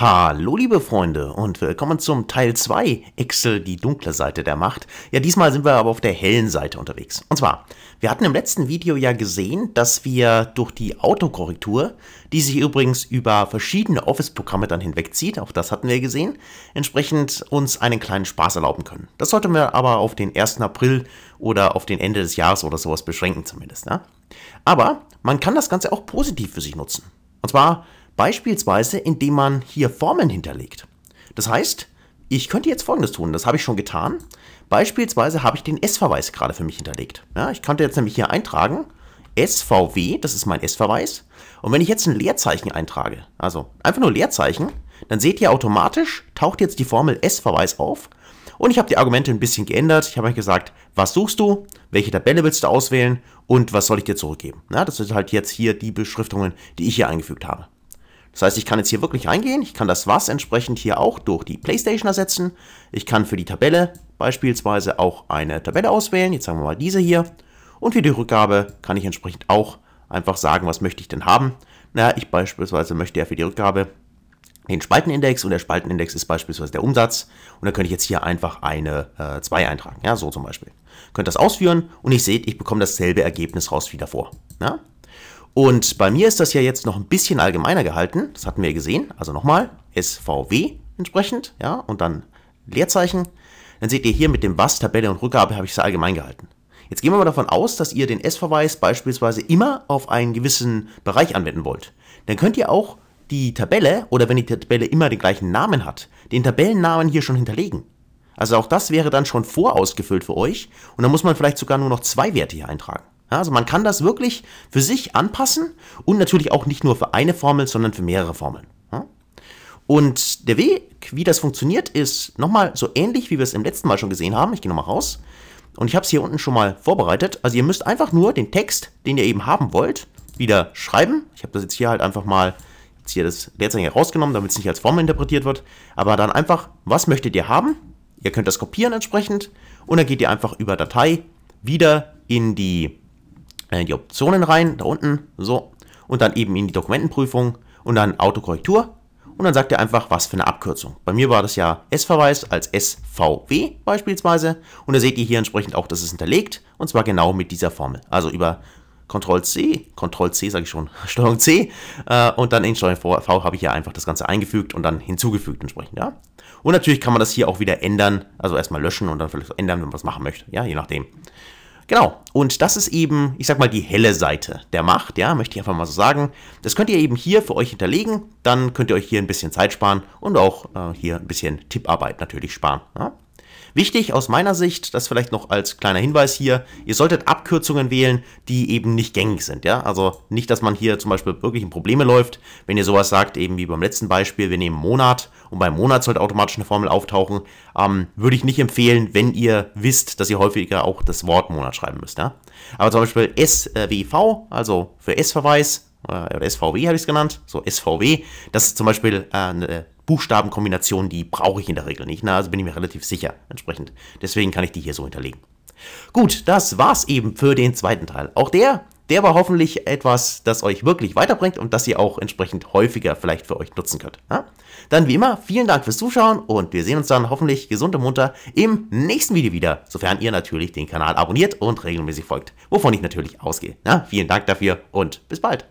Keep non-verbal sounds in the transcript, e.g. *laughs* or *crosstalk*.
Hallo liebe Freunde und willkommen zum Teil 2 Excel, die dunkle Seite der Macht. Ja, diesmal sind wir aber auf der hellen Seite unterwegs. Und zwar, wir hatten im letzten Video ja gesehen, dass wir durch die Autokorrektur, die sich übrigens über verschiedene Office-Programme dann hinwegzieht, auch das hatten wir gesehen, entsprechend uns einen kleinen Spaß erlauben können. Das sollten wir aber auf den 1. April oder auf den Ende des Jahres oder sowas beschränken zumindest. Ne? Aber man kann das Ganze auch positiv für sich nutzen. Und zwar Beispielsweise, indem man hier Formeln hinterlegt. Das heißt, ich könnte jetzt folgendes tun, das habe ich schon getan. Beispielsweise habe ich den S-Verweis gerade für mich hinterlegt. Ja, ich könnte jetzt nämlich hier eintragen, SVW, das ist mein S-Verweis. Und wenn ich jetzt ein Leerzeichen eintrage, also einfach nur Leerzeichen, dann seht ihr automatisch, taucht jetzt die Formel S-Verweis auf. Und ich habe die Argumente ein bisschen geändert. Ich habe euch gesagt, was suchst du, welche Tabelle willst du auswählen und was soll ich dir zurückgeben. Ja, das sind halt jetzt hier die Beschriftungen, die ich hier eingefügt habe. Das heißt, ich kann jetzt hier wirklich reingehen, ich kann das was entsprechend hier auch durch die Playstation ersetzen. Ich kann für die Tabelle beispielsweise auch eine Tabelle auswählen, jetzt sagen wir mal diese hier. Und für die Rückgabe kann ich entsprechend auch einfach sagen, was möchte ich denn haben. Naja, ich beispielsweise möchte ja für die Rückgabe den Spaltenindex und der Spaltenindex ist beispielsweise der Umsatz und dann könnte ich jetzt hier einfach eine 2 äh, eintragen, ja, so zum Beispiel. Könnt das ausführen und ich sehe, ich bekomme dasselbe Ergebnis raus wie davor. Ja? Und bei mir ist das ja jetzt noch ein bisschen allgemeiner gehalten. Das hatten wir gesehen. Also nochmal, SVW entsprechend, ja, und dann Leerzeichen. Dann seht ihr hier mit dem Was, Tabelle und Rückgabe habe ich es allgemein gehalten. Jetzt gehen wir mal davon aus, dass ihr den S-Verweis beispielsweise immer auf einen gewissen Bereich anwenden wollt. Dann könnt ihr auch die Tabelle oder wenn die Tabelle immer den gleichen Namen hat, den Tabellennamen hier schon hinterlegen. Also auch das wäre dann schon vorausgefüllt für euch und dann muss man vielleicht sogar nur noch zwei Werte hier eintragen also man kann das wirklich für sich anpassen und natürlich auch nicht nur für eine Formel, sondern für mehrere Formeln. Und der Weg, wie das funktioniert, ist nochmal so ähnlich, wie wir es im letzten Mal schon gesehen haben. Ich gehe nochmal raus. Und ich habe es hier unten schon mal vorbereitet. Also ihr müsst einfach nur den Text, den ihr eben haben wollt, wieder schreiben. Ich habe das jetzt hier halt einfach mal, jetzt hier das Leerzeichen herausgenommen, damit es nicht als Formel interpretiert wird. Aber dann einfach, was möchtet ihr haben? Ihr könnt das kopieren entsprechend. Und dann geht ihr einfach über Datei wieder in die äh, die Optionen rein, da unten, so. Und dann eben in die Dokumentenprüfung und dann Autokorrektur. Und dann sagt er einfach, was für eine Abkürzung. Bei mir war das ja S-Verweis als SVW beispielsweise. Und da seht ihr hier entsprechend auch, dass es hinterlegt. Und zwar genau mit dieser Formel. Also über Ctrl-C, Ctrl-C sage ich schon, *laughs* Steuerung-C äh, und dann in Steuerung-V habe ich ja einfach das Ganze eingefügt und dann hinzugefügt entsprechend, ja. Und natürlich kann man das hier auch wieder ändern, also erstmal löschen und dann vielleicht ändern, wenn man was machen möchte, ja, je nachdem. Genau, und das ist eben, ich sag mal, die helle Seite der Macht, ja, möchte ich einfach mal so sagen. Das könnt ihr eben hier für euch hinterlegen, dann könnt ihr euch hier ein bisschen Zeit sparen und auch äh, hier ein bisschen Tipparbeit natürlich sparen. Ja? Wichtig aus meiner Sicht, das vielleicht noch als kleiner Hinweis hier, ihr solltet Abkürzungen wählen, die eben nicht gängig sind. Ja? Also nicht, dass man hier zum Beispiel wirklich in Probleme läuft, wenn ihr sowas sagt, eben wie beim letzten Beispiel, wir nehmen Monat und beim Monat sollte automatisch eine Formel auftauchen. Ähm, würde ich nicht empfehlen, wenn ihr wisst, dass ihr häufiger auch das Wort Monat schreiben müsst. Ja? Aber zum Beispiel SWV, also für S-Verweis, äh, oder SVW habe ich es genannt, so SVW, das ist zum Beispiel äh, eine Buchstabenkombination, die brauche ich in der Regel nicht. Na, ne? also bin ich mir relativ sicher entsprechend. Deswegen kann ich die hier so hinterlegen. Gut, das war's eben für den zweiten Teil. Auch der der war hoffentlich etwas, das euch wirklich weiterbringt und das ihr auch entsprechend häufiger vielleicht für euch nutzen könnt. Ja? Dann wie immer, vielen Dank fürs Zuschauen und wir sehen uns dann hoffentlich gesund und munter im nächsten Video wieder, sofern ihr natürlich den Kanal abonniert und regelmäßig folgt, wovon ich natürlich ausgehe. Ja? Vielen Dank dafür und bis bald.